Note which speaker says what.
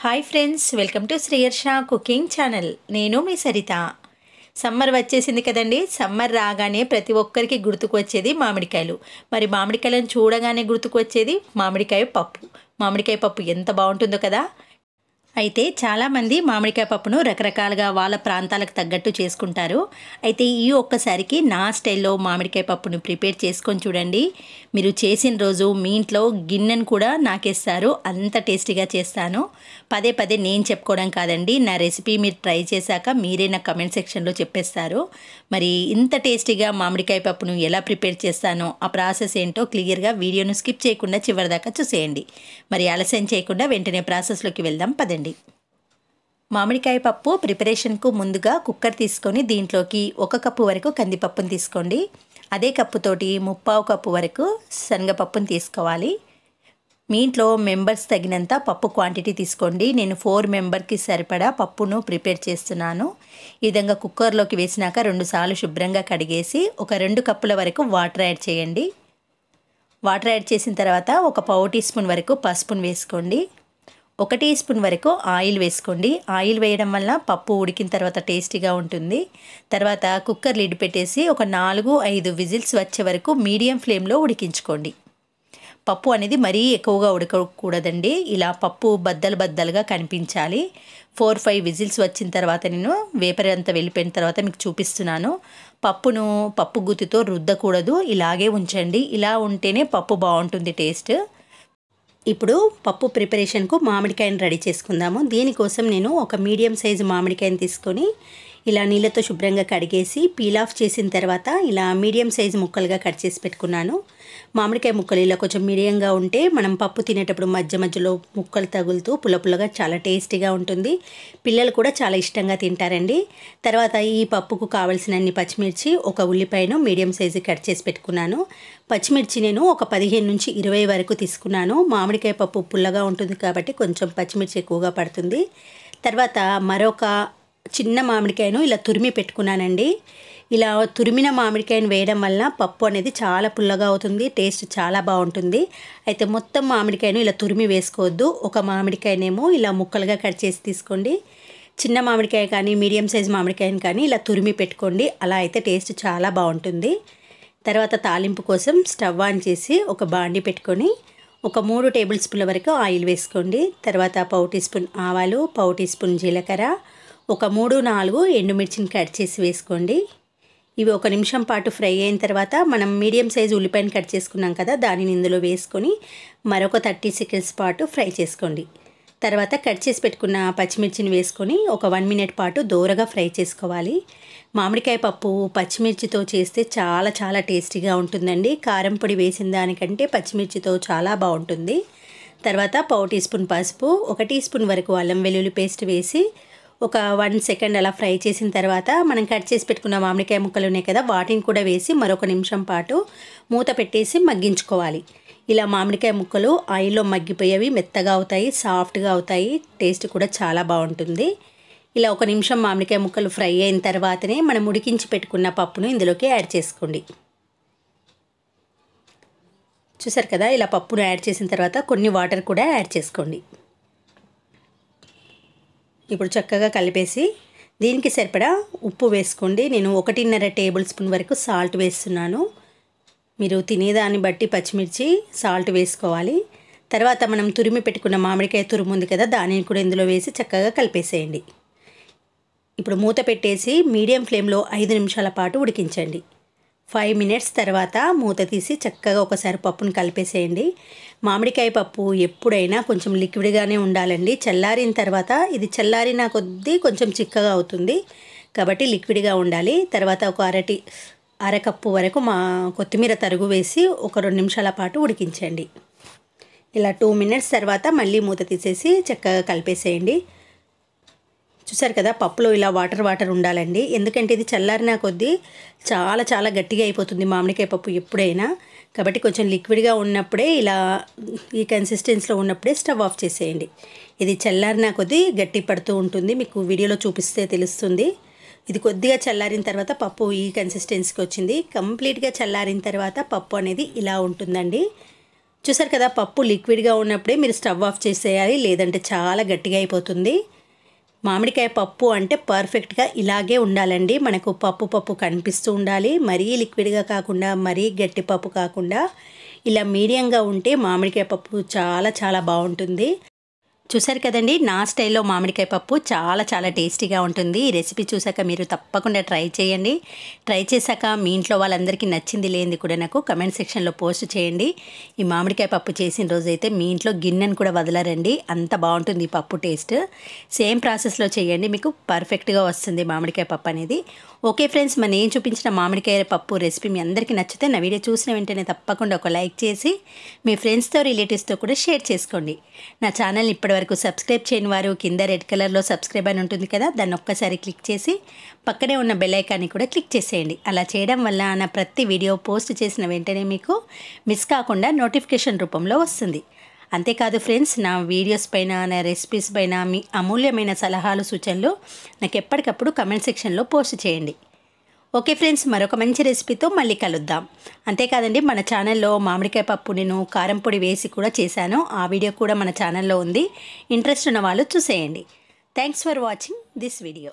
Speaker 1: hi friends welcome to Sriyarsha cooking channel నేను మీ Saritha summer వచ్చేసింది కదండి సమ్మర్ రాగానే ప్రతి ఒక్కరికి గుర్తుకు వచ్చేది మామిడికాయలు మరి మామిడికాయలను చూడగానే గుర్తుకు వచ్చేది మామిడికాయ పప్పు మామిడికాయ పప్పు ఎంత బాగుంటుందో కదా అయితే చాలామంది మామిడికాయ పప్పును రకరకాలుగా వాళ్ళ ప్రాంతాలకు తగ్గట్టు చేసుకుంటారు అయితే ఈ ఒక్కసారికి నా స్టైల్లో మామిడికాయ పప్పును ప్రిపేర్ చేసుకొని చూడండి మీరు చేసిన రోజు మీ ఇంట్లో గిన్నెను కూడా నాకేస్తారు అంత టేస్టీగా చేస్తాను పదే పదే నేను చెప్పుకోవడం కాదండి నా రెసిపీ మీరు ట్రై చేశాక మీరే నా కమెంట్ సెక్షన్లో చెప్పేస్తారు మరి ఇంత టేస్టీగా మామిడికాయ పప్పును ఎలా ప్రిపేర్ చేస్తానో ఆ ప్రాసెస్ ఏంటో క్లియర్గా వీడియోను స్కిప్ చేయకుండా చివరిదాకా చూసేయండి మరి ఆలస్యం చేయకుండా వెంటనే ప్రాసెస్లోకి వెళ్దాం పదండి చేయండి మామిడికాయ పప్పు ప్రిపరేషన్కు ముందుగా కుక్కర్ తీసుకొని దీంట్లోకి ఒక కప్పు వరకు కందిపప్పును తీసుకోండి అదే కప్పుతోటి ముప్పావు కప్పు వరకు శనగపప్పును తీసుకోవాలి మీ ఇంట్లో మెంబర్స్ తగినంత పప్పు క్వాంటిటీ తీసుకోండి నేను ఫోర్ మెంబర్కి సరిపడా పప్పును ప్రిపేర్ చేస్తున్నాను ఈ విధంగా కుక్కర్లోకి వేసినాక రెండుసార్లు శుభ్రంగా కడిగేసి ఒక రెండు కప్పుల వరకు వాటర్ యాడ్ చేయండి వాటర్ యాడ్ చేసిన తర్వాత ఒక పావు టీ స్పూన్ వరకు పసుపును వేసుకోండి ఒక టీ స్పూన్ వరకు ఆయిల్ వేసుకోండి ఆయిల్ వేయడం వల్ల పప్పు ఉడికిన తర్వాత టేస్టీగా ఉంటుంది తర్వాత కుక్కర్ లిడ్ పెట్టేసి ఒక నాలుగు ఐదు విజిల్స్ వచ్చే వరకు మీడియం ఫ్లేమ్లో ఉడికించుకోండి పప్పు అనేది మరీ ఎక్కువగా ఉడకకూడదండి ఇలా పప్పు బద్దలు బద్దలుగా కనిపించాలి ఫోర్ ఫైవ్ విజిల్స్ వచ్చిన తర్వాత నేను వేపర్ అంతా వెళ్ళిపోయిన తర్వాత మీకు చూపిస్తున్నాను పప్పును పప్పు గుత్తితో రుద్దకూడదు ఇలాగే ఉంచండి ఇలా ఉంటేనే పప్పు బాగుంటుంది టేస్ట్ ఇప్పుడు పప్పు ప్రిపరేషన్కు మామిడికాయని రెడీ చేసుకుందాము దీనికోసం నేను ఒక మీడియం సైజు మామిడికాయని తీసుకొని ఇలా నీళ్ళతో శుభ్రంగా కడిగేసి పీల్ ఆఫ్ చేసిన తర్వాత ఇలా మీడియం సైజు ముక్కలుగా కట్ చేసి పెట్టుకున్నాను మామిడికాయ ముక్కలు ఇలా కొంచెం మీడియంగా ఉంటే మనం పప్పు తినేటప్పుడు మధ్య మధ్యలో ముక్కలు తగులుతూ పులపులగా చాలా టేస్టీగా ఉంటుంది పిల్లలు కూడా చాలా ఇష్టంగా తింటారండి తర్వాత ఈ పప్పుకు కావలసినన్ని పచ్చిమిర్చి ఒక ఉల్లిపాయను మీడియం సైజు కట్ చేసి పెట్టుకున్నాను పచ్చిమిర్చి నేను ఒక పదిహేను నుంచి ఇరవై వరకు తీసుకున్నాను మామిడికాయ పప్పు పుల్లగా ఉంటుంది కాబట్టి కొంచెం పచ్చిమిర్చి ఎక్కువగా పడుతుంది తర్వాత మరొక చిన్న మామిడికాయను ఇలా తురిమి పెట్టుకున్నానండి ఇలా తురిమిన మామిడికాయను వేయడం వల్ల పప్పు అనేది చాలా పుల్లగా అవుతుంది టేస్ట్ చాలా బాగుంటుంది అయితే మొత్తం మామిడికాయను ఇలా తురిమి వేసుకోవద్దు ఒక మామిడికాయనేమో ఇలా ముక్కలుగా కట్ చేసి తీసుకోండి చిన్న మామిడికాయ కానీ మీడియం సైజ్ మామిడికాయని కానీ ఇలా తురిమి పెట్టుకోండి అలా అయితే టేస్ట్ చాలా బాగుంటుంది తర్వాత తాలింపు కోసం స్టవ్ ఆన్ చేసి ఒక బాండి పెట్టుకొని ఒక మూడు టేబుల్ స్పూన్ల వరకు ఆయిల్ వేసుకోండి తర్వాత పావు టీ స్పూన్ ఆవాలు పావు టీ స్పూన్ జీలకర్ర ఒక మూడు నాలుగు ఎండుమిర్చిని కట్ చేసి వేసుకోండి ఇవి ఒక నిమిషం పాటు ఫ్రై అయిన తర్వాత మనం మీడియం సైజు ఉల్లిపాయను కట్ చేసుకున్నాం కదా దానిని ఇందులో వేసుకొని మరొక థర్టీ సెకండ్స్ పాటు ఫ్రై చేసుకోండి తర్వాత కట్ చేసి పెట్టుకున్న పచ్చిమిర్చిని వేసుకొని ఒక వన్ మినిట్ పాటు దూరగా ఫ్రై చేసుకోవాలి మామిడికాయ పప్పు పచ్చిమిర్చితో చేస్తే చాలా చాలా టేస్టీగా ఉంటుందండి కారం పొడి వేసిన దానికంటే పచ్చిమిర్చితో చాలా బాగుంటుంది తర్వాత పావు టీ స్పూన్ పసుపు ఒక టీ స్పూన్ వరకు అల్లం వెల్లుల్లి పేస్ట్ వేసి ఒక వన్ సెకండ్ అలా ఫ్రై చేసిన తర్వాత మనం కట్ చేసి పెట్టుకున్న మామిడికాయ ముక్కలు ఉన్నాయి కదా వాటిని కూడా వేసి మరొక నిమిషం పాటు మూత పెట్టేసి మగ్గించుకోవాలి ఇలా మామిడికాయ ముక్కలు ఆయిల్లో మగ్గిపోయేవి మెత్తగా అవుతాయి సాఫ్ట్గా అవుతాయి టేస్ట్ కూడా చాలా బాగుంటుంది ఇలా ఒక నిమిషం మామిడికాయ ముక్కలు ఫ్రై అయిన తర్వాతనే మనం ఉడికించి పెట్టుకున్న పప్పును ఇందులోకి యాడ్ చేసుకోండి చూసారు కదా ఇలా పప్పును యాడ్ చేసిన తర్వాత కొన్ని వాటర్ కూడా యాడ్ చేసుకోండి ఇప్పుడు చక్కగా కలిపేసి దీనికి సరిపడా ఉప్పు వేసుకోండి నేను ఒకటిన్నర టేబుల్ స్పూన్ వరకు సాల్ట్ వేస్తున్నాను మీరు తినేదాన్ని బట్టి పచ్చిమిర్చి సాల్ట్ వేసుకోవాలి తర్వాత మనం తురిమి పెట్టుకున్న మామిడికాయ తురుము ఉంది కదా దానిని కూడా ఇందులో వేసి చక్కగా కలిపేసేయండి ఇప్పుడు మూత పెట్టేసి మీడియం ఫ్లేమ్లో ఐదు నిమిషాల పాటు ఉడికించండి ఫైవ్ మినిట్స్ తర్వాత మూత తీసి చక్కగా ఒకసారి పప్పును కలిపేసేయండి మామిడికాయ పప్పు ఎప్పుడైనా కొంచెం లిక్విడ్గానే ఉండాలండి చల్లారిన తర్వాత ఇది చల్లారిన కొద్దీ కొంచెం చిక్కగా అవుతుంది కాబట్టి లిక్విడ్గా ఉండాలి తర్వాత ఒక అరటి అరకప్పు వరకు మా కొత్తిమీర తరుగు వేసి ఒక రెండు నిమిషాల పాటు ఉడికించండి ఇలా టూ మినిట్స్ తర్వాత మళ్ళీ మూత తీసేసి చక్కగా కలిపేసేయండి చూసారు కదా పప్పులో ఇలా వాటర్ వాటర్ ఉండాలండి ఎందుకంటే ఇది చల్లారిన కొద్దీ చాలా చాలా గట్టిగా అయిపోతుంది మామిడికాయ పప్పు ఎప్పుడైనా కాబట్టి కొంచెం లిక్విడ్గా ఉన్నప్పుడే ఇలా ఈ కన్సిస్టెన్సీలో ఉన్నప్పుడే స్టవ్ ఆఫ్ చేసేయండి ఇది చల్లారిన కొద్దీ గట్టి పడుతూ ఉంటుంది మీకు వీడియోలో చూపిస్తే తెలుస్తుంది ఇది కొద్దిగా చల్లారిన తర్వాత పప్పు ఈ కన్సిస్టెన్సీకి వచ్చింది కంప్లీట్గా చల్లారిన తర్వాత పప్పు అనేది ఇలా ఉంటుందండి చూసారు కదా పప్పు లిక్విడ్గా ఉన్నప్పుడే మీరు స్టవ్ ఆఫ్ చేసేయాలి లేదంటే చాలా గట్టిగా అయిపోతుంది మామిడికాయ పప్పు అంటే పర్ఫెక్ట్గా ఇలాగే ఉండాలండి మనకు పప్పు పప్పు కనిపిస్తూ ఉండాలి మరీ లిక్విడ్గా కాకుండా మరీ గట్టి పప్పు కాకుండా ఇలా మీడియంగా ఉంటే మామిడికాయ పప్పు చాలా చాలా బాగుంటుంది చూసారు కదండి నా స్టైల్లో మామిడికాయ పప్పు చాలా చాలా టేస్టీగా ఉంటుంది ఈ రెసిపీ చూసాక మీరు తప్పకుండా ట్రై చేయండి ట్రై చేశాక మీ ఇంట్లో వాళ్ళందరికీ నచ్చింది లేనిది కూడా నాకు కమెంట్ సెక్షన్లో పోస్ట్ చేయండి ఈ మామిడికాయ పప్పు చేసిన రోజైతే మీ ఇంట్లో గిన్నెను కూడా వదలరండి అంత బాగుంటుంది ఈ పప్పు టేస్ట్ సేమ్ ప్రాసెస్లో చేయండి మీకు పర్ఫెక్ట్గా వస్తుంది మామిడికాయ పప్పు అనేది ఓకే ఫ్రెండ్స్ మనం నేను చూపించిన మామిడికాయ పప్పు రెసిపీ మీ అందరికీ నచ్చితే నా వీడియో చూసిన వెంటనే తప్పకుండా ఒక లైక్ చేసి మీ ఫ్రెండ్స్తో రిలేటివ్స్తో కూడా షేర్ చేసుకోండి నా ఛానల్ని ఇప్పటి వరకు సబ్స్క్రైబ్ చేయని వారు కింద రెడ్ కలర్లో సబ్స్క్రైబ్ అని ఉంటుంది కదా దాన్ని ఒక్కసారి క్లిక్ చేసి పక్కనే ఉన్న బెల్లైకాన్ని కూడా క్లిక్ చేసేయండి అలా చేయడం వల్ల నా ప్రతి వీడియో పోస్ట్ చేసిన వెంటనే మీకు మిస్ కాకుండా నోటిఫికేషన్ రూపంలో వస్తుంది అంతేకాదు ఫ్రెండ్స్ నా వీడియోస్ పైన నా రెసిపీస్ పైన మీ అమూల్యమైన సలహాలు సూచనలు నాకు ఎప్పటికప్పుడు కమెంట్ సెక్షన్లో పోస్ట్ చేయండి ఓకే ఫ్రెండ్స్ మరొక మంచి రెసిపీతో మళ్ళీ కలుద్దాం అంతేకాదండి మన ఛానల్లో మామిడికాయ పప్పు నేను కారం పొడి వేసి కూడా చేశాను ఆ వీడియో కూడా మన ఛానల్లో ఉంది ఇంట్రెస్ట్ ఉన్న వాళ్ళు చూసేయండి thanks for watching this video